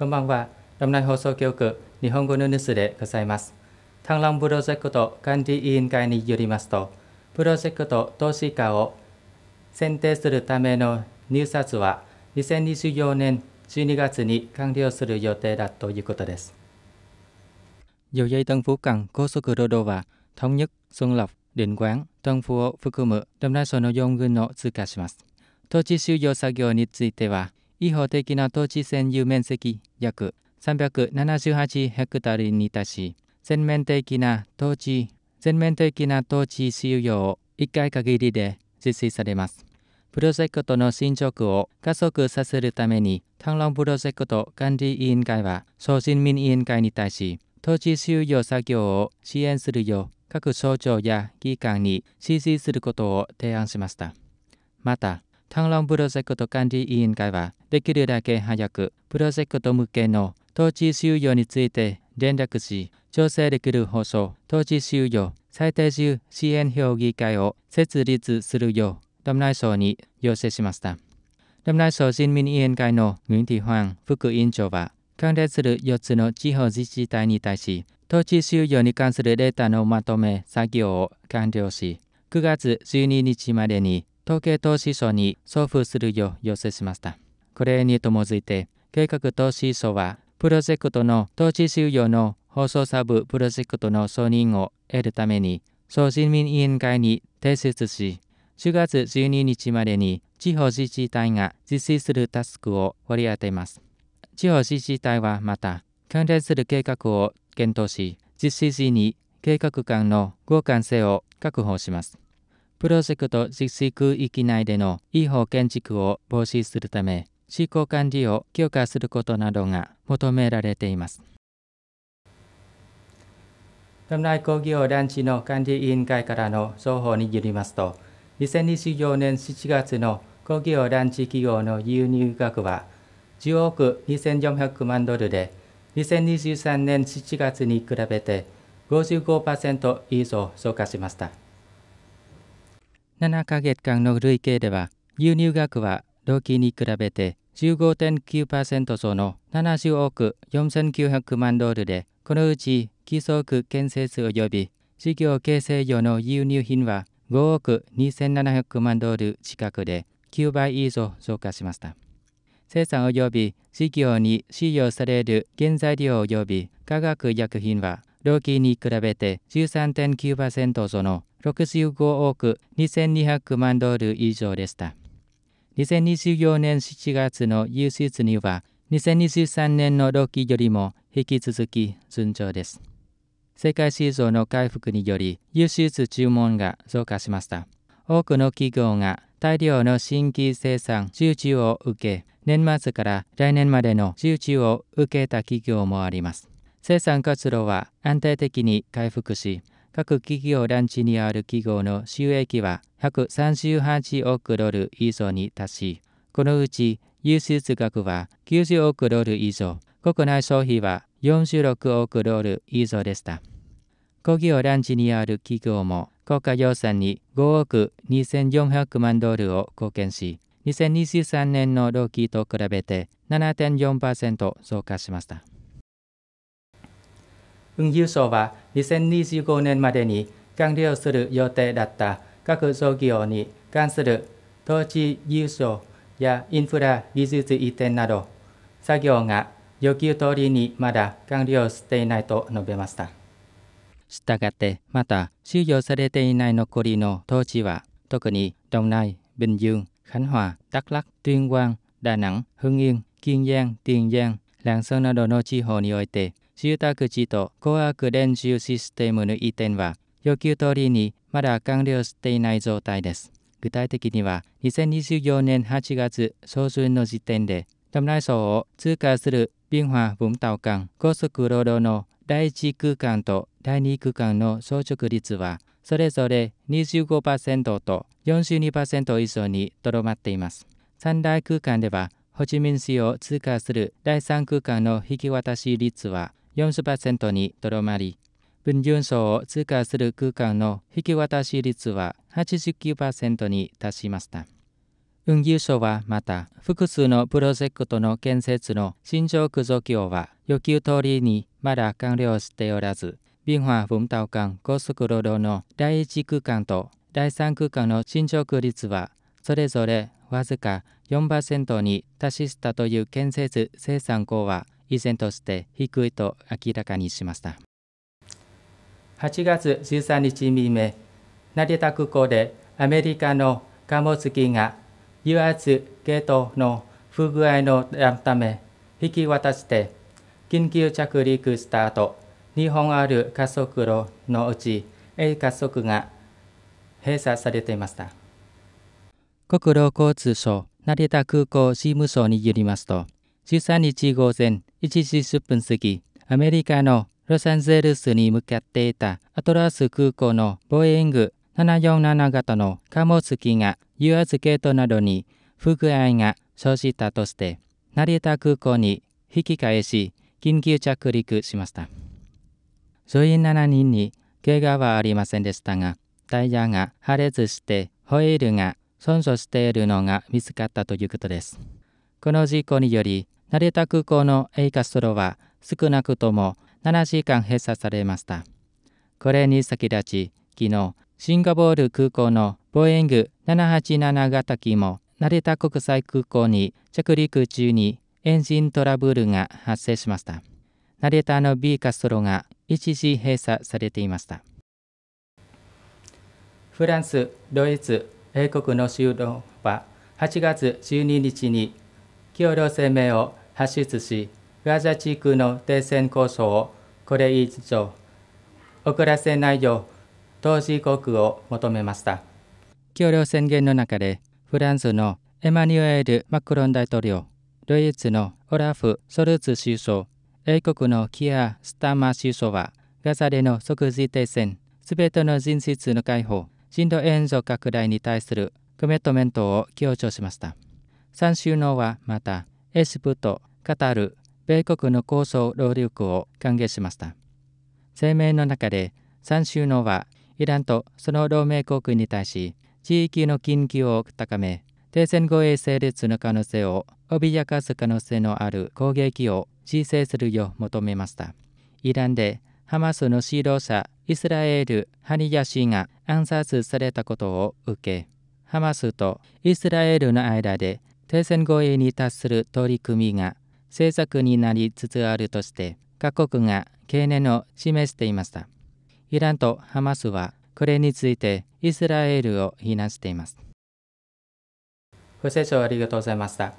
こんばんは。ロムライ放送局日本語のニュースでございます。タンランプロジェクト管理委員会によりますと、プロジェクト投資家を選定するための入札は2024年12月に完了する予定だということです。有益登府港高速労働は、統一、尊楽、林官、登府を含む、ロムライその4軍を通過します。投資収容作業については、違法的な土地占有面積約378ヘクタールに達し、全面的な土地、全面的な土地使用を1回限りで実施されます。プロジェクトの進捗を加速させるために、単論プロジェクト管理委員会は、総人民委員会に対し、土地収容作業を支援するよう、各省庁や機関に指示することを提案しました。また、タンロンプロジェクト管理委員会は、できるだけ早く、プロジェクト向けの統治収容について連絡し、調整できる保障、統治収容、最低重支援評議会を設立するよう、ドム内省に要請しました。ドム内省人民委員会のグンティファン副委員長は、関連する4つの地方自治体に対し、統治収容に関するデータのまとめ作業を完了し、9月12日までに統計投資書に送付するよう要請しました。これに基づいて、計画投資書は、プロジェクトの投資収容の放送サブプロジェクトの承認を得るために、総人民委員会に提出し、4月12日までに地方自治体が実施するタスクを割り当てます。地方自治体はまた、関連する計画を検討し、実施時に計画間の互換性を確保します。プロジェクト実施区域内での違法建築を防止するため、施行管理を強化することなどが求められています。団内工業団地の管理委員会からの情報によりますと、2024年7月の工業団地企業の輸入額は10億2400万ドルで、2023年7月に比べて55%以上増加しました。7ヶ月間の累計では、輸入額は同期に比べて15.9%増の70億4900万ドルで、このうち基礎区建設及び事業形成用の輸入品は5億2700万ドル近くで9倍以上増加しました。生産及び事業に使用される原材料及び化学薬品は料金に比べて13.9%増の65億2200万ドル以上でした。2024年7月の輸出には2023年のロ期よりも引き続き順調です。世界市場の回復により輸出注文が増加しました。多くの企業が大量の新規生産集中を受け、年末から来年までの集中を受けた企業もあります。生産活動は安定的に回復し、各企業ランチにある企業の収益は138億ドル以上に達し、このうち輸出額は90億ドル以上、国内消費は46億ドル以上でした。工業ランチにある企業も国家予算に5億2400万ドルを貢献し、2023年の同期と比べて7.4%増加しました。運輸省は2025年までに完了する予定だった各事業に関する土地優勝やインフラ技術移転など作業が要求通りにまだ完了していないと述べました。したがってまた収容されていない残りの土地は特に東南、文 g nai クラク、h dương khánh ン ò ン、đắk lắc t u ン、ランソ u などの地方において住宅地と高悪連中システムの移転は、要求通りにまだ完了していない状態です。具体的には、2024年8月早旬の時点で、トム内層を通過するビンハ・ブンタ間、高速労働の第1空間と第2空間の装飾率は、それぞれ25%と42%以上にとどまっています。三大空間では、ホチミン市を通過する第3空間の引き渡し率は40%にとどまり、分譲所を通過する空間の引き渡し率は89%に達しました。運輸省はまた、複数のプロジェクトの建設の進捗状業は要求通りにまだ完了しておらず、ビンハ文道間高速労働の第1空間と第3空間の進捗率は、それぞれわずか4%に達したという建設生産後は、依然として低いと明らかにしました8月13日未明成田空港でアメリカの貨物機が油圧系統の不具合のため引き渡して緊急着陸した後日本ある加速路のうち A 加速が閉鎖されていました国土交通省成田空港事務所によりますと13日午前1時10分過ぎ、アメリカのロサンゼルスに向かっていたアトラス空港のボーイング747型の貨物機が US ゲートなどに不具合が生じたとして、成田空港に引き返し、緊急着陸しました。乗員7人に怪我はありませんでしたが、タイヤが破裂してホイールが損傷しているのが見つかったということです。この事故により、成田空港のエイカストロは少なくとも7時間閉鎖されました。これに先立ち、昨日、シンガポール空港のボーイング787型機も成田国際空港に着陸中にエンジントラブルが発生しました。成田の B カストロが一時閉鎖されていました。フランス、ドイツ、英国の州論は8月12日に共同声明を発出し、ガザ地区の停戦交渉をこれ以上遅らせないよう当事国を求めました。協力宣言の中で、フランスのエマニュエル・マクロン大統領、ドイツのオラフ・ソルツ首相、英国のキア・スタマー首相は、ガザでの即時停戦、すべての人質の解放、人道援助拡大に対するコメットメントを強調しました。3首脳はまた、エジプト、カタール、米国の構想労力を歓迎しました。声明の中で、3週のはイランとその同盟国に対し、地域の緊急を高め、停戦合意成立の可能性を脅かす可能性のある攻撃を自制するよう求めました。イランでハマスの指導者イスラエル・ハニヤ氏が暗殺されたことを受け、ハマスとイスラエルの間で停戦合意に達する取り組みが政策になりつつあるとして各国が懸念を示していましたイランとハマスはこれについてイスラエルを非難していますご清聴ありがとうございました